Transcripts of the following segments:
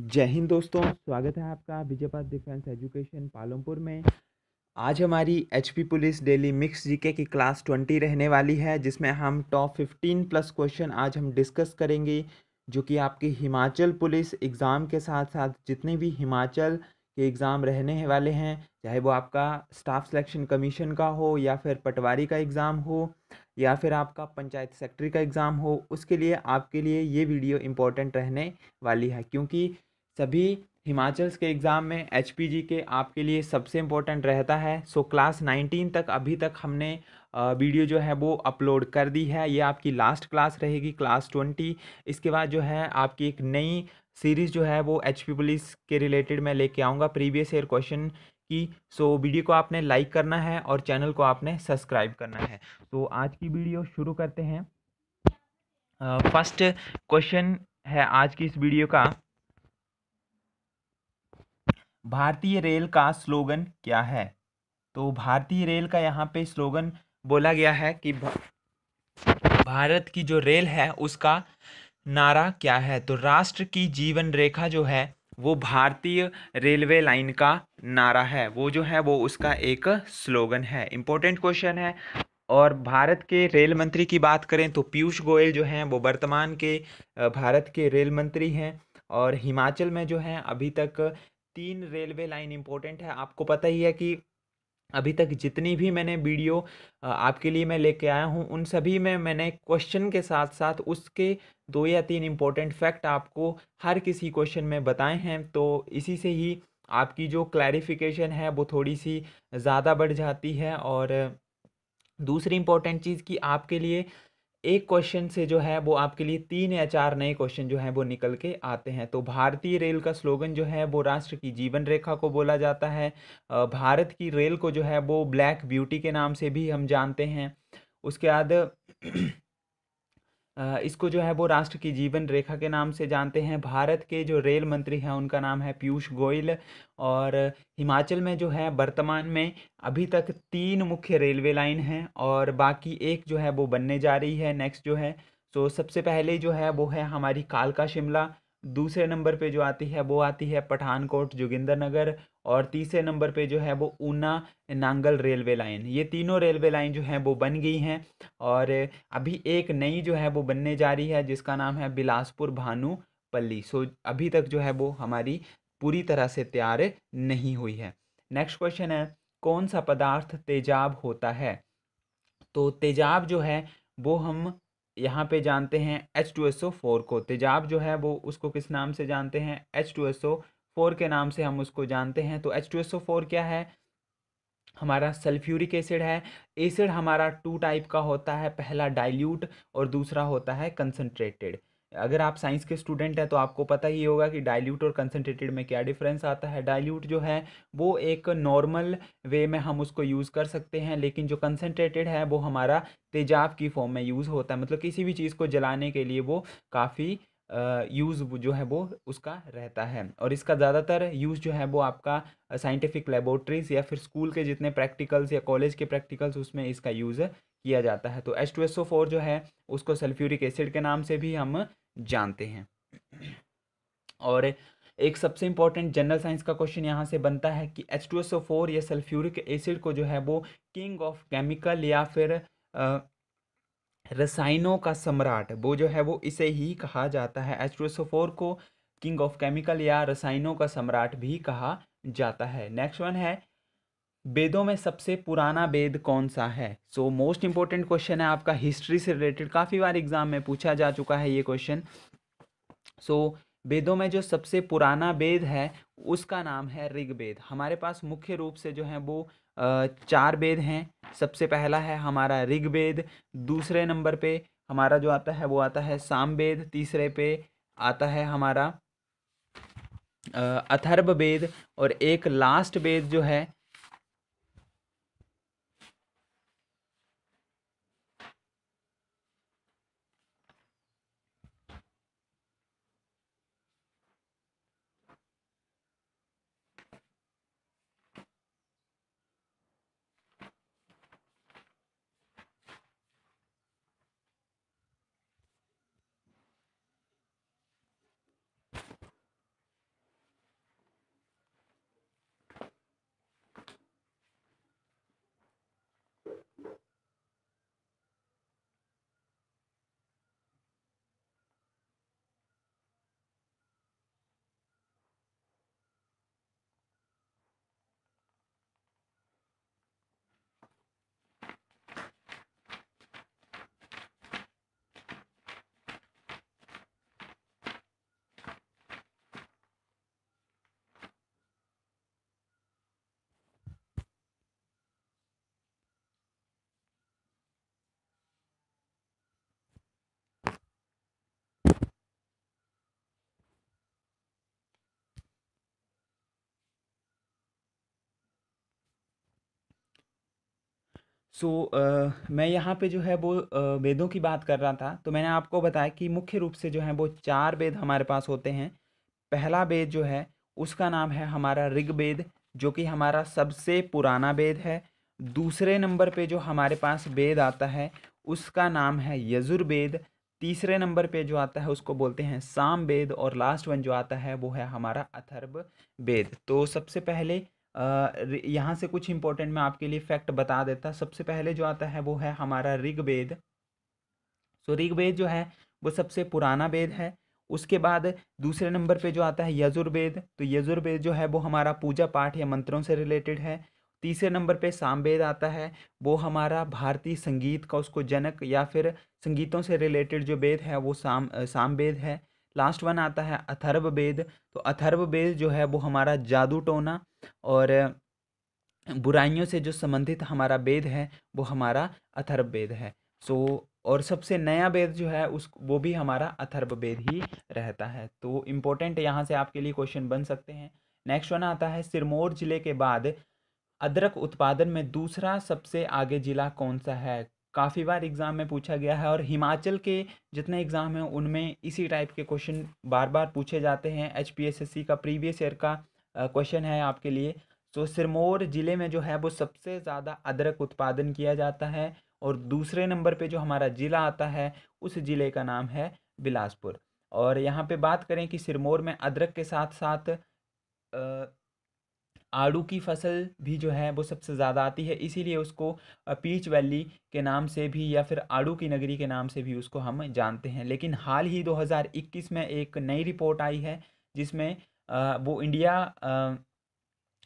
जय हिंद दोस्तों स्वागत है आपका विजयपाल डिफेंस एजुकेशन पालमपुर में आज हमारी HP police daily mix GK की क्लास ट्वेंटी रहने वाली है जिसमें हम टॉप फिफ्टीन प्लस क्वेश्चन आज हम डिस्कस करेंगे जो कि आपके हिमाचल पुलिस एग्ज़ाम के साथ साथ जितने भी हिमाचल के एग्ज़ाम रहने वाले हैं चाहे वो आपका स्टाफ सिलेक्शन कमीशन का हो या फिर पटवारी का एग्ज़ाम हो या फिर आपका पंचायत सेक्रेटरी का एग्ज़ाम हो उसके लिए आपके लिए ये वीडियो इम्पोर्टेंट रहने वाली है क्योंकि सभी हिमाचल्स के एग्ज़ाम में एच के आपके लिए सबसे इम्पोर्टेंट रहता है सो क्लास नाइनटीन तक अभी तक हमने वीडियो जो है वो अपलोड कर दी है ये आपकी लास्ट क्लास रहेगी क्लास ट्वेंटी इसके बाद जो है आपकी एक नई सीरीज़ जो है वो एच पुलिस के रिलेटेड मैं लेके आऊँगा प्रीवियस ईयर क्वेश्चन की सो वीडियो को आपने लाइक करना है और चैनल को आपने सब्सक्राइब करना है तो आज की वीडियो शुरू करते हैं फर्स्ट क्वेश्चन है आज की इस वीडियो का भारतीय रेल का स्लोगन क्या है तो भारतीय रेल का यहाँ पे स्लोगन बोला गया है कि भारत की जो रेल है उसका नारा क्या है तो राष्ट्र की जीवन रेखा जो है वो भारतीय रेलवे लाइन का नारा है वो जो है वो उसका एक स्लोगन है इम्पोर्टेंट क्वेश्चन है और भारत के रेल मंत्री की बात करें तो पीयूष गोयल जो हैं वो वर्तमान के भारत के रेल मंत्री हैं और हिमाचल में जो हैं अभी तक तीन रेलवे लाइन इंपॉर्टेंट है आपको पता ही है कि अभी तक जितनी भी मैंने वीडियो आपके लिए मैं लेके आया हूँ उन सभी में मैंने क्वेश्चन के साथ साथ उसके दो या तीन इम्पोर्टेंट फैक्ट आपको हर किसी क्वेश्चन में बताए हैं तो इसी से ही आपकी जो क्लैरिफिकेशन है वो थोड़ी सी ज़्यादा बढ़ जाती है और दूसरी इम्पोर्टेंट चीज़ कि आपके लिए एक क्वेश्चन से जो है वो आपके लिए तीन या चार नए क्वेश्चन जो है वो निकल के आते हैं तो भारतीय रेल का स्लोगन जो है वो राष्ट्र की जीवन रेखा को बोला जाता है भारत की रेल को जो है वो ब्लैक ब्यूटी के नाम से भी हम जानते हैं उसके बाद इसको जो है वो राष्ट्र की जीवन रेखा के नाम से जानते हैं भारत के जो रेल मंत्री हैं उनका नाम है पीयूष गोयल और हिमाचल में जो है वर्तमान में अभी तक तीन मुख्य रेलवे लाइन हैं और बाकी एक जो है वो बनने जा रही है नेक्स्ट जो है सो सबसे पहले जो है वो है हमारी कालका शिमला दूसरे नंबर पे जो आती है वो आती है पठानकोट जोगिंदर नगर और तीसरे नंबर पे जो है वो ऊना नांगल रेलवे लाइन ये तीनों रेलवे लाइन जो हैं वो बन गई हैं और अभी एक नई जो है वो बनने जा रही है जिसका नाम है बिलासपुर भानु पल्ली सो अभी तक जो है वो हमारी पूरी तरह से तैयार नहीं हुई है नेक्स्ट क्वेश्चन है कौन सा पदार्थ तेजाब होता है तो तेजाब जो है वो हम यहाँ पे जानते हैं H two S O four को तेजाब जो है वो उसको किस नाम से जानते हैं H two S O four के नाम से हम उसको जानते हैं तो H two S O four क्या है हमारा सल्फ्यूरिक एसिड है एसिड हमारा टू टाइप का होता है पहला डाइल्यूट और दूसरा होता है कंसनट्रेटेड अगर आप साइंस के स्टूडेंट हैं तो आपको पता ही होगा कि डाइल्यूट और कंसनट्रेटेड में क्या डिफरेंस आता है डाइल्यूट जो है वो एक नॉर्मल वे में हम उसको यूज़ कर सकते हैं लेकिन जो कंसनट्रेटेड है वो हमारा तेजाब की फॉर्म में यूज़ होता है मतलब किसी भी चीज़ को जलाने के लिए वो काफ़ी यूज़ जो है वो उसका रहता है और इसका ज़्यादातर यूज़ जो है वो आपका साइंटिफिक लेबोरेटरीज या फिर स्कूल के जितने प्रैक्टिकल्स या कॉलेज के प्रैक्टिकल्स उसमें इसका यूज़ किया जाता है तो H two S O four जो है उसको सल्फ्यूरिक एसिड के नाम से भी हम जानते हैं और एक सबसे इंपॉर्टेंट जनरल साइंस का क्वेश्चन यहाँ से बनता है कि H two S O four या सल्फ्यूरिक एसिड को जो है वो किंग ऑफ केमिकल या फिर रसायनों का सम्राट वो जो है वो इसे ही कहा जाता है H two S O four को किंग ऑफ केमिकल या रसायनों का सम्राट भी कहा जाता है नेक्स्ट वन है वेदों में सबसे पुराना वेद कौन सा है सो मोस्ट इंपॉर्टेंट क्वेश्चन है आपका हिस्ट्री से रिलेटेड काफ़ी बार एग्जाम में पूछा जा चुका है ये क्वेश्चन सो so, वेदों में जो सबसे पुराना वेद है उसका नाम है ऋग्वेद हमारे पास मुख्य रूप से जो है वो चार वेद हैं सबसे पहला है हमारा ऋग्वेद दूसरे नंबर पे हमारा जो आता है वो आता है सामवेद तीसरे पे आता है हमारा अथर्व वेद और एक लास्ट वेद जो है सो uh, मैं यहाँ पे जो है वो वेदों वेदों की बात कर रहा था तो मैंने आपको बताया कि मुख्य रूप से जो है वो चार वेद हमारे पास होते हैं पहला वेद जो है उसका नाम है हमारा ऋग्वेद जो कि हमारा सबसे पुराना वेद है दूसरे नंबर पे जो हमारे पास वेद आता है उसका नाम है यजुर्वेद तीसरे नंबर पे जो आता है उसको बोलते हैं साम वेद और लास्ट वन जो आता है वो है हमारा अथर्व वेद तो सबसे पहले यहाँ से कुछ इंपॉर्टेंट मैं आपके लिए फैक्ट बता देता सबसे पहले जो आता है वो है हमारा ऋग्वेद सो ऋग्वेद जो है वो सबसे पुराना वेद है उसके बाद दूसरे नंबर पे जो आता है यजुर्वेद तो यजुर्वेद जो है वो हमारा पूजा पाठ या मंत्रों से रिलेटेड है तीसरे नंबर पे सामवेद आता है वो हमारा भारतीय संगीत का उसको जनक या फिर संगीतों से रिलेटेड जो वेद है वो साम सामवेद है लास्ट वन आता है अथर्व वेद तो अथर्व वेद जो है वो हमारा जादू टोना और बुराइयों से जो संबंधित हमारा वेद है वो हमारा अथर्व वेद है सो और सबसे नया वेद जो है उस वो भी हमारा अथर्व वेद ही रहता है तो इम्पोर्टेंट यहाँ से आपके लिए क्वेश्चन बन सकते हैं नेक्स्ट वन आता है सिरमौर जिले के बाद अदरक उत्पादन में दूसरा सबसे आगे जिला कौन सा है काफ़ी बार एग्ज़ाम में पूछा गया है और हिमाचल के जितने एग्ज़ाम हैं उनमें इसी टाइप के क्वेश्चन बार बार पूछे जाते हैं एच का प्रीवियस ईयर का क्वेश्चन है आपके लिए तो सिरमौर ज़िले में जो है वो सबसे ज़्यादा अदरक उत्पादन किया जाता है और दूसरे नंबर पे जो हमारा ज़िला आता है उस ज़िले का नाम है बिलासपुर और यहाँ पे बात करें कि सिरमौर में अदरक के साथ साथ आड़ू की फसल भी जो है वो सबसे ज़्यादा आती है इसीलिए उसको पीच वैली के नाम से भी या फिर आड़ू की नगरी के नाम से भी उसको हम जानते हैं लेकिन हाल ही 2021 में एक नई रिपोर्ट आई है जिसमें वो इंडिया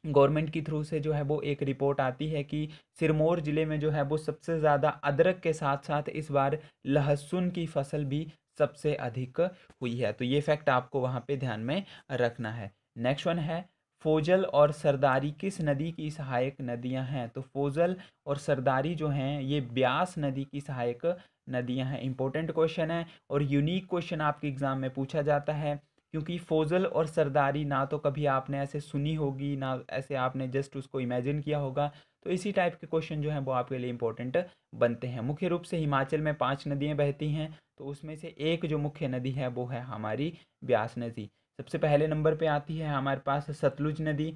गवर्नमेंट के थ्रू से जो है वो एक रिपोर्ट आती है कि सिरमौर ज़िले में जो है वो सबसे ज़्यादा अदरक के साथ साथ इस बार लहसुन की फसल भी सबसे अधिक हुई है तो ये फैक्ट आपको वहाँ पे ध्यान में रखना है नेक्स्ट वन है फोजल और सरदारी किस नदी की सहायक नदियाँ हैं तो फोजल और सरदारी जो हैं ये ब्यास नदी की सहायक नदियाँ हैं इंपॉर्टेंट क्वेश्चन है और यूनिक क्वेश्चन आपके एग्ज़ाम में पूछा जाता है क्योंकि फ़ोजल और सरदारी ना तो कभी आपने ऐसे सुनी होगी ना ऐसे आपने जस्ट उसको इमेजिन किया होगा तो इसी टाइप के क्वेश्चन जो हैं वो आपके लिए इंपॉर्टेंट बनते हैं मुख्य रूप से हिमाचल में पांच नदियां बहती हैं तो उसमें से एक जो मुख्य नदी है वो है हमारी ब्यास नदी सबसे पहले नंबर पे आती है हमारे पास सतलुज नदी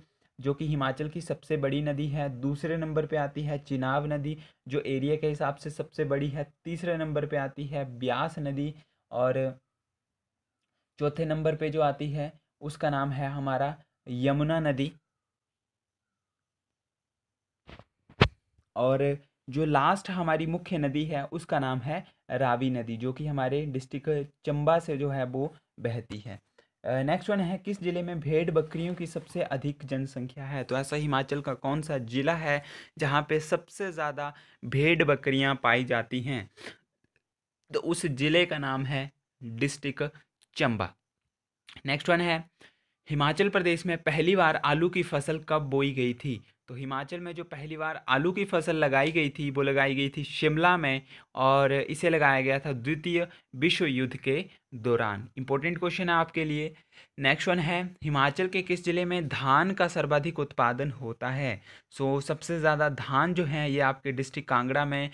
जो कि हिमाचल की सबसे बड़ी नदी है दूसरे नंबर पे आती है चिनाब नदी जो एरिया के हिसाब से सबसे बड़ी है तीसरे नंबर पे आती है ब्यास नदी और चौथे नंबर पे जो आती है उसका नाम है हमारा यमुना नदी और जो लास्ट हमारी मुख्य नदी है उसका नाम है रावी नदी जो कि हमारे डिस्ट्रिक्ट चंबा से जो है वो बहती है नेक्स्ट वन है किस ज़िले में भेड़ बकरियों की सबसे अधिक जनसंख्या है तो ऐसा हिमाचल का कौन सा ज़िला है जहाँ पे सबसे ज़्यादा भेड़ बकरियाँ पाई जाती हैं तो उस ज़िले का नाम है डिस्ट्रिक्ट चंबा नेक्स्ट वन है हिमाचल प्रदेश में पहली बार आलू की फसल कब बोई गई थी तो हिमाचल में जो पहली बार आलू की फसल लगाई गई थी वो लगाई गई थी शिमला में और इसे लगाया गया था द्वितीय विश्व युद्ध के दौरान इंपॉर्टेंट क्वेश्चन है आपके लिए नेक्स्ट वन है हिमाचल के किस ज़िले में धान का सर्वाधिक उत्पादन होता है सो so, सबसे ज़्यादा धान जो है ये आपके डिस्ट्रिक्ट कांगड़ा में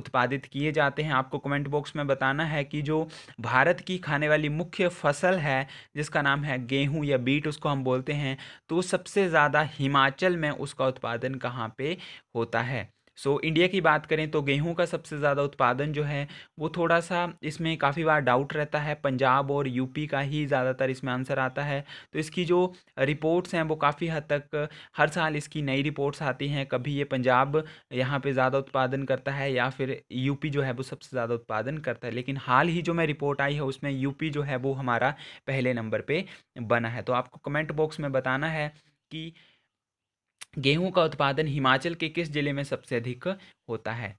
उत्पादित किए जाते हैं आपको कमेंट बॉक्स में बताना है कि जो भारत की खाने वाली मुख्य फसल है जिसका नाम है गेहूँ या बीट उसको हम बोलते हैं तो सबसे ज़्यादा हिमाचल में उसका उत्पादन कहाँ पर होता है सो इंडिया की बात करें तो गेहूं का सबसे ज़्यादा उत्पादन जो है वो थोड़ा सा इसमें काफ़ी बार डाउट रहता है पंजाब और यूपी का ही ज़्यादातर इसमें आंसर आता है तो इसकी जो रिपोर्ट्स हैं वो काफ़ी हद तक हर साल इसकी नई रिपोर्ट्स आती हैं कभी ये पंजाब यहाँ पे ज़्यादा उत्पादन करता है या फिर यूपी जो है वो सबसे ज़्यादा उत्पादन करता है लेकिन हाल ही जो मैं रिपोर्ट आई है उसमें यूपी जो है वो हमारा पहले नंबर पर बना है तो आपको कमेंट बॉक्स में बताना है कि गेहूं का उत्पादन हिमाचल के किस जिले में सबसे अधिक होता है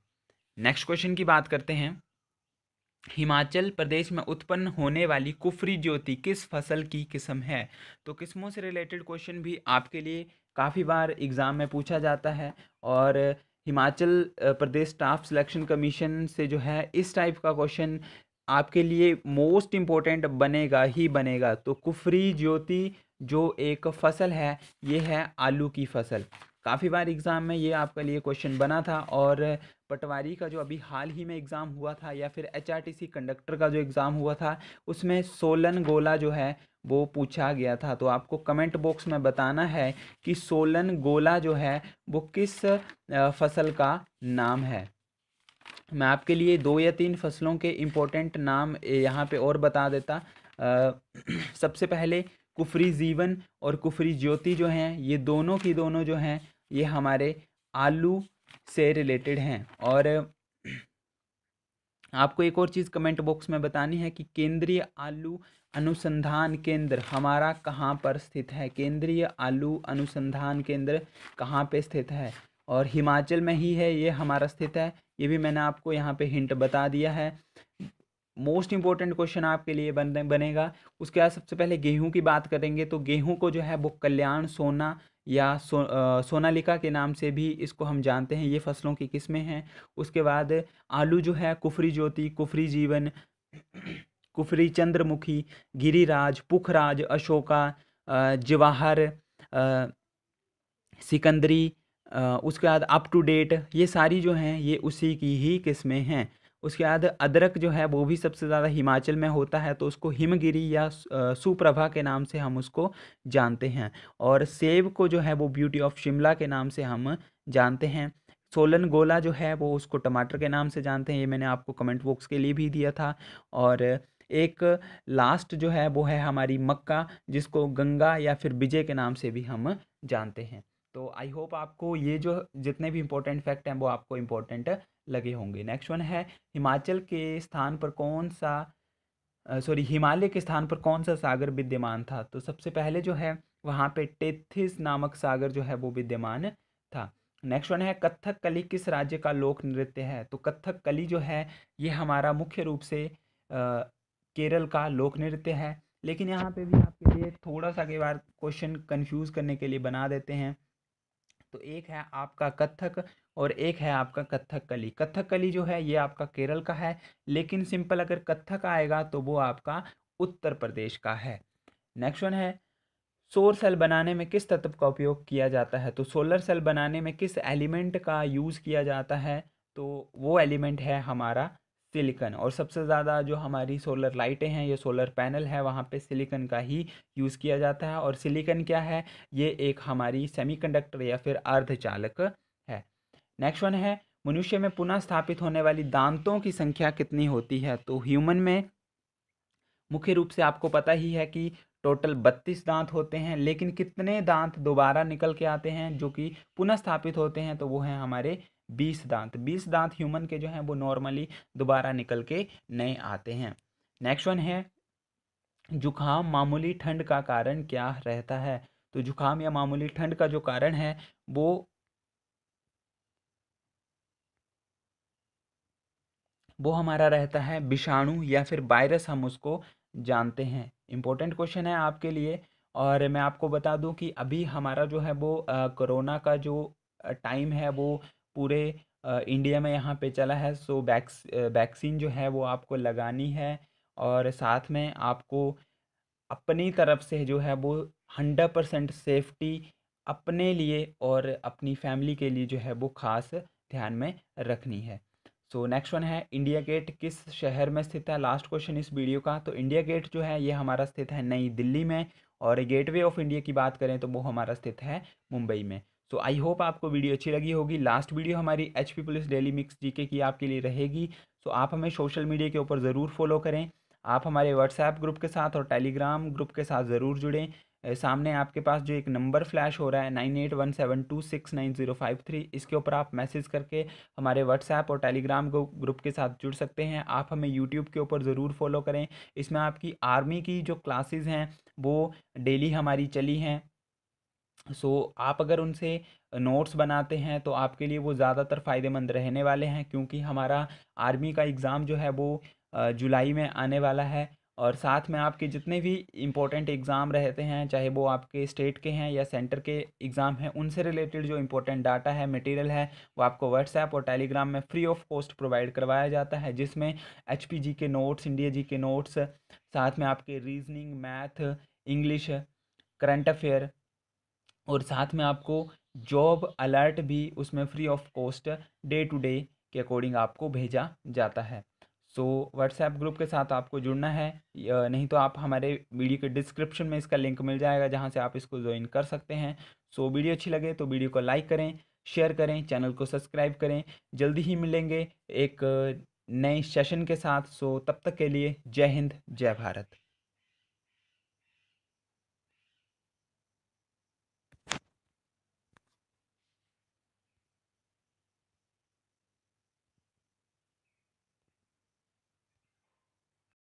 नेक्स्ट क्वेश्चन की बात करते हैं हिमाचल प्रदेश में उत्पन्न होने वाली कुफरी ज्योति किस फसल की किस्म है तो किस्मों से रिलेटेड क्वेश्चन भी आपके लिए काफ़ी बार एग्ज़ाम में पूछा जाता है और Himachal Pradesh staff selection commission से जो है इस टाइप का क्वेश्चन आपके लिए मोस्ट इम्पोर्टेंट बनेगा ही बनेगा तो कुफरी ज्योति जो एक फसल है ये है आलू की फसल काफ़ी बार एग्ज़ाम में ये आपके लिए क्वेश्चन बना था और पटवारी का जो अभी हाल ही में एग्ज़ाम हुआ था या फिर एचआरटीसी कंडक्टर का जो एग्ज़ाम हुआ था उसमें सोलन गोला जो है वो पूछा गया था तो आपको कमेंट बॉक्स में बताना है कि सोलन गोला जो है वो किस फसल का नाम है मैं आपके लिए दो या तीन फसलों के इम्पोर्टेंट नाम यहाँ पे और बता देता आ, सबसे पहले कुफरी जीवन और कुफरी ज्योति जो हैं ये दोनों की दोनों जो हैं ये हमारे आलू से रिलेटेड हैं और आपको एक और चीज़ कमेंट बॉक्स में बतानी है कि केंद्रीय आलू अनुसंधान केंद्र हमारा कहाँ पर स्थित है केंद्रीय आलू अनुसंधान केंद्र कहाँ पे स्थित है और हिमाचल में ही है ये हमारा स्थित है ये भी मैंने आपको यहाँ पे हिंट बता दिया है मोस्ट इंपॉर्टेंट क्वेश्चन आपके लिए बन बनेगा उसके बाद सबसे पहले गेहूं की बात करेंगे तो गेहूं को जो है वो कल्याण सोना या सो, आ, सोनालिका के नाम से भी इसको हम जानते हैं ये फसलों की किस्में हैं उसके बाद आलू जो है कुफरी ज्योति कुफरी जीवन कुफरी चंद्रमुखी गिरिराज पुखराज अशोका जवाहर सिकंदरी उसके बाद अप टू डेट ये सारी जो हैं ये उसी की ही किस्में हैं उसके बाद अदरक जो है वो भी सबसे ज़्यादा हिमाचल में होता है तो उसको हिमगिरी या सुप्रभा के नाम से हम उसको जानते हैं और सेब को जो है वो ब्यूटी ऑफ शिमला के नाम से हम जानते हैं सोलन गोला जो है वो उसको टमाटर के नाम से जानते हैं ये मैंने आपको कमेंट बॉक्स के लिए भी दिया था और एक लास्ट जो है वो है हमारी मक्का जिसको गंगा या फिर विजय के नाम से भी हम जानते हैं तो आई होप आपको ये जो जितने भी इंपॉर्टेंट फैक्ट हैं वो आपको इम्पोर्टेंट लगे होंगे नेक्स्ट वन है हिमाचल के स्थान पर कौन सा सॉरी हिमालय के स्थान पर कौन सा सागर विद्यमान था तो सबसे पहले जो है वहाँ पे टेथिस नामक सागर जो है वो विद्यमान था नेक्स्ट वन है कथक कली किस राज्य का लोक नृत्य है तो कथक कली जो है ये हमारा मुख्य रूप से आ, केरल का लोक नृत्य है लेकिन यहाँ पे भी आपके लिए थोड़ा सा कई बार क्वेश्चन कंफ्यूज करने के लिए बना देते हैं तो एक है आपका कथक और एक है आपका कथक कली कथक कली जो है ये आपका केरल का है लेकिन सिंपल अगर कथक आएगा तो वो आपका उत्तर प्रदेश का है नेक्स्ट वन है सोर सेल बनाने में किस तत्व का उपयोग किया जाता है तो सोलर सेल बनाने में किस एलिमेंट का यूज़ किया जाता है तो वो एलिमेंट है हमारा सिलिकन और सबसे ज़्यादा जो हमारी सोलर लाइटें हैं ये सोलर पैनल है वहाँ पे सिलिकन का ही यूज़ किया जाता है और सिलिकन क्या है ये एक हमारी सेमीकंडक्टर या फिर अर्धचालक है नेक्स्ट वन है मनुष्य में पुनः स्थापित होने वाली दांतों की संख्या कितनी होती है तो ह्यूमन में मुख्य रूप से आपको पता ही है कि टोटल बत्तीस दांत होते हैं लेकिन कितने दांत दोबारा निकल के आते हैं जो कि पुनः स्थापित होते हैं तो वो हैं हमारे बीस दांत बीस दांत ह्यूमन के जो हैं वो नॉर्मली दोबारा निकल के नए आते हैं नेक्स्ट वन है जुखाम मामूली ठंड का कारण क्या रहता है तो जुखाम या मामूली ठंड का जो कारण है वो वो हमारा रहता है विषाणु या फिर वायरस हम उसको जानते हैं इम्पोर्टेंट क्वेश्चन है आपके लिए और मैं आपको बता दूं कि अभी हमारा जो है वो कोरोना का जो टाइम है वो पूरे इंडिया में यहाँ पे चला है सो वैक्स वैक्सीन जो है वो आपको लगानी है और साथ में आपको अपनी तरफ से जो है वो हंड्रेड परसेंट सेफ्टी अपने लिए और अपनी फैमिली के लिए जो है वो खास ध्यान में रखनी है सो नेक्स्ट वन है इंडिया गेट किस शहर में स्थित है लास्ट क्वेश्चन इस वीडियो का तो इंडिया गेट जो है ये हमारा स्थित है नई दिल्ली में और गेटवे ऑफ इंडिया की बात करें तो वो हमारा स्थित है मुंबई में तो आई होप आपको वीडियो अच्छी लगी होगी लास्ट वीडियो हमारी H P police daily mix GK की आपके लिए रहेगी सो तो आप हमें सोशल मीडिया के ऊपर ज़रूर फॉलो करें आप हमारे व्हाट्सएप ग्रुप के साथ और टेलीग्राम ग्रुप के साथ ज़रूर जुड़ें सामने आपके पास जो एक नंबर फ्लैश हो रहा है nine eight one seven two six nine zero five three इसके ऊपर आप मैसेज करके हमारे व्हाट्सएप और टेलीग्राम ग्रुप के साथ जुड़ सकते हैं आप हमें यूट्यूब के ऊपर ज़रूर फॉलो करें इसमें आपकी आर्मी की जो क्लासेस हैं वो डेली हमारी चली हैं सो so, आप अगर उनसे नोट्स बनाते हैं तो आपके लिए वो ज़्यादातर फ़ायदेमंद रहने वाले हैं क्योंकि हमारा आर्मी का एग्ज़ाम जो है वो जुलाई में आने वाला है और साथ में आपके जितने भी इम्पोर्टेंट एग्ज़ाम रहते हैं चाहे वो आपके स्टेट के हैं या सेंटर के एग्ज़ाम हैं उनसे रिलेटेड जो इम्पोर्टेंट डाटा है मटेरियल है वो आपको व्हाट्सएप और टेलीग्राम में फ्री ऑफ कॉस्ट प्रोवाइड करवाया जाता है जिसमें एच के नोट्स इंडिया जी के नोट्स साथ में आपके reasoning math English current affair और साथ में आपको जॉब अलर्ट भी उसमें free of cost day to day के अकॉर्डिंग आपको भेजा जाता है सो व्हाट्सएप ग्रुप के साथ आपको जुड़ना है नहीं तो आप हमारे वीडियो के डिस्क्रिप्शन में इसका लिंक मिल जाएगा जहाँ से आप इसको ज्वाइन कर सकते हैं सो so, वीडियो अच्छी लगे तो वीडियो को लाइक करें शेयर करें चैनल को सब्सक्राइब करें जल्दी ही मिलेंगे एक नए सेशन के साथ सो so, तब तक के लिए जय हिंद जय भारत